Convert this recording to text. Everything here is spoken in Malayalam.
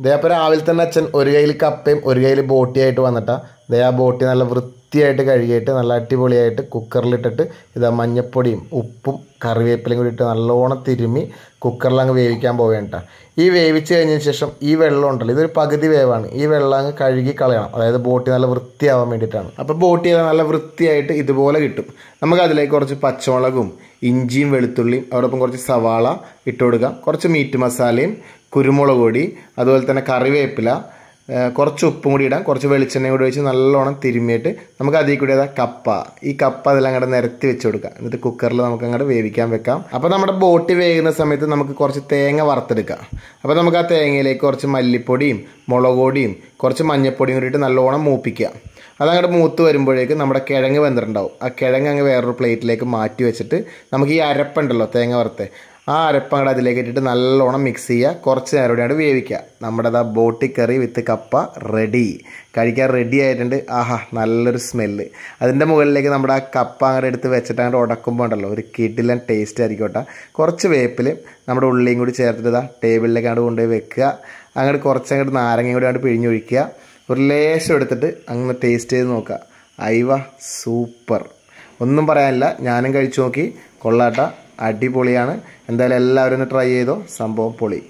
ഇതേപോലെ രാവിലെ തന്നെ അച്ഛൻ ഒരു കയ്യിൽ കപ്പയും ഒരു കയ്യിൽ ബോട്ടിയായിട്ട് വന്നിട്ടാണ് ഇതേ ആ ബോട്ടി നല്ല വൃത്തി വൃത്തിയായിട്ട് കഴുകിയിട്ട് നല്ല അടിപൊളിയായിട്ട് കുക്കറിലിട്ടിട്ട് ഇതാ മഞ്ഞപ്പൊടിയും ഉപ്പും കറിവേപ്പിലയും കൂടി ഇട്ട് നല്ലോണം തിരുമ്മി കുക്കറിൽ അങ്ങ് വേവിക്കാൻ പോവേണ്ട ഈ വേവിച്ച് കഴിഞ്ഞതിന് ശേഷം ഈ വെള്ളം ഉണ്ടല്ലോ ഇതൊരു പകുതി വേവാണ് ഈ വെള്ളം അങ്ങ് കഴുകി കളയണം അതായത് ബോട്ടി നല്ല വൃത്തിയാവാൻ വേണ്ടിയിട്ടാണ് അപ്പോൾ ബോട്ടി നല്ല വൃത്തിയായിട്ട് ഇതുപോലെ കിട്ടും നമുക്ക് അതിലേക്ക് കുറച്ച് പച്ചമുളകും ഇഞ്ചിയും വെളുത്തുള്ളിയും അതോടൊപ്പം കുറച്ച് സവാള ഇട്ട് കുറച്ച് മീറ്റ് മസാലയും കുരുമുളക് പൊടി അതുപോലെ തന്നെ കറിവേപ്പില കുറച്ച് ഉപ്പും കൂടി ഇടാം കുറച്ച് വെളിച്ചെണ്ണ കൂടി വെച്ച് നല്ലോണം തിരുമ്മിയിട്ട് നമുക്ക് അതിൽ കൂടി അതാ കപ്പ ഈ കപ്പ അതെല്ലാം അങ്ങോട്ട് നിരത്തി വെച്ച് കൊടുക്കാം എന്നിട്ട് കുക്കറിൽ നമുക്ക് അങ്ങോട്ട് വേവിക്കാൻ വെക്കാം അപ്പോൾ നമ്മുടെ ബോട്ടി വേകുന്ന സമയത്ത് നമുക്ക് കുറച്ച് തേങ്ങ വറുത്തെടുക്കാം അപ്പോൾ നമുക്ക് ആ തേങ്ങയിലേക്ക് കുറച്ച് മല്ലിപ്പൊടിയും മുളക് കുറച്ച് മഞ്ഞൾപ്പൊടിയും കൂടിയിട്ട് നല്ലോണം മൂപ്പിക്കാം അതങ്ങോട്ട് മൂത്ത് വരുമ്പോഴേക്കും നമ്മുടെ കിഴങ്ങ് വെന്തിട്ടുണ്ടാവും ആ കിഴങ്ങ് അങ്ങ് വേറൊരു പ്ലേറ്റിലേക്ക് മാറ്റി വെച്ചിട്ട് നമുക്ക് ഈ അരപ്പുണ്ടല്ലോ തേങ്ങ വറുത്ത് ആ അരപ്പങ്ങടെ അതിലേക്ക് ഇട്ടിട്ട് നല്ലോണം മിക്സ് ചെയ്യുക കുറച്ച് നേരം കൂടെയാണ് വേവിക്കുക നമ്മുടെ ആ ബോട്ടി കറി വിത്ത് കപ്പ റെഡി കഴിക്കാൻ റെഡി ആയിട്ടുണ്ട് ആഹാ നല്ലൊരു സ്മെല്ല് അതിൻ്റെ മുകളിലേക്ക് നമ്മുടെ ആ കപ്പ അങ്ങോട്ട് എടുത്ത് വെച്ചിട്ട് അങ്ങോട്ട് ഉടക്കുമ്പോൾ ഉണ്ടല്ലോ ഒരു കിഡിലൻ ടേസ്റ്റ് ആയിരിക്കോട്ടെ കുറച്ച് വേപ്പിലും നമ്മുടെ ഉള്ളിയും കൂടി ചേർത്തിട്ട് ഇതാ ടേബിളിലേക്ക് അങ്ങോട്ട് കൊണ്ടുപോയി വെക്കുക അങ്ങോട്ട് കുറച്ച് അങ്ങോട്ട് നാരങ്ങയും കൂടി അങ്ങോട്ട് പിഴിഞ്ഞൊഴിക്കുക ഒരു ലേശം എടുത്തിട്ട് അങ്ങ് ടേസ്റ്റ് ചെയ്ത് നോക്കുക അയവ സൂപ്പർ ഒന്നും പറയാനില്ല ഞാനും കഴിച്ചു നോക്കി കൊള്ളാട്ട അടിപൊളിയാണ് എന്തായാലും എല്ലാവരും ഒന്ന് ട്രൈ ചെയ്തോ സംഭവം പൊളി